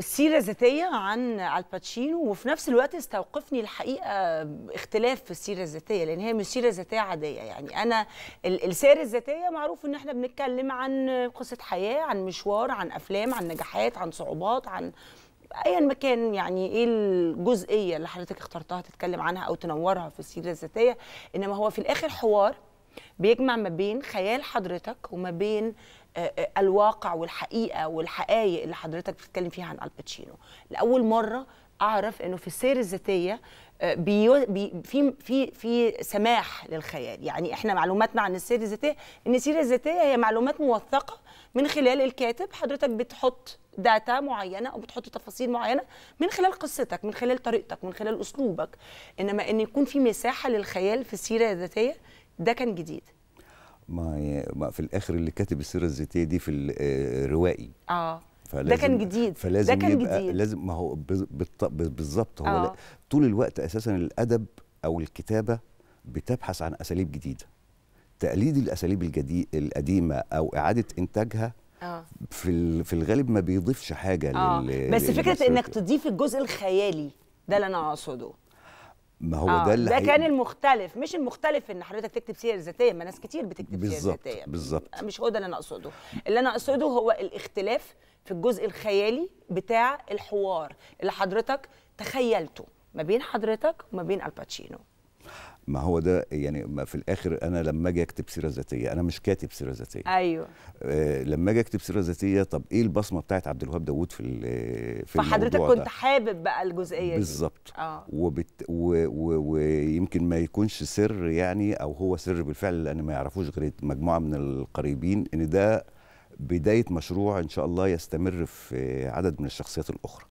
سيرة ذاتية عن الباتشينو وفي نفس الوقت استوقفني الحقيقة اختلاف في السيرة الذاتية لأن هي مش سيرة ذاتية عادية يعني أنا السيرة الذاتية معروف إن إحنا بنتكلم عن قصة حياة عن مشوار عن أفلام عن نجاحات عن صعوبات عن ايا ما كان يعني ايه الجزئيه اللي حضرتك اخترتها تتكلم عنها او تنورها في السيره الذاتيه انما هو في الاخر حوار بيجمع ما بين خيال حضرتك وما بين آه، آه، الواقع والحقيقه والحقائق اللي حضرتك بتتكلم فيها عن الباتشينو لاول مره اعرف انه في السير الذاتيه آه، بي في في في سماح للخيال يعني احنا معلوماتنا عن السيره الذاتيه ان السيره الذاتيه هي معلومات موثقه من خلال الكاتب حضرتك بتحط داتا معينه او بتحط تفاصيل معينه من خلال قصتك من خلال طريقتك من خلال اسلوبك انما ان يكون في مساحه للخيال في السيره الذاتيه ده كان جديد ما في الاخر اللي كاتب السيره الذاتيه دي في الروائي آه،, اه ده كان جديد فلازم ده كان يبقى جديد. لازم ما هو بالظبط هو آه. طول الوقت اساسا الادب او الكتابه بتبحث عن اساليب جديده تقليد الاساليب الجديد القديمه او اعاده انتاجها آه. في في الغالب ما بيضيفش حاجه آه. لل... بس فكره انك تضيف الجزء الخيالي ده اللي انا اقصده ما هو آه. ده اللي ده كان المختلف مش المختلف ان حضرتك تكتب سيره ذاتيه ما ناس كتير بتكتب سيره ذاتيه بالظبط آه، مش هو ده اللي انا اقصده اللي انا اقصده هو الاختلاف في الجزء الخيالي بتاع الحوار اللي حضرتك تخيلته ما بين حضرتك وما بين الباتشينو ما هو ده يعني ما في الاخر انا لما اجي اكتب سيره ذاتيه انا مش كاتب سيره ذاتيه ايوه آه لما اجي اكتب سيره ذاتيه طب ايه البصمه بتاعت عبد الوهاب داوود في في فحضرتك كنت ده. حابب بقى الجزئيه دي بالظبط آه. وبت... و... و... ويمكن ما يكونش سر يعني او هو سر بالفعل لان ما يعرفوش غير مجموعه من القريبين ان ده بدايه مشروع ان شاء الله يستمر في عدد من الشخصيات الاخرى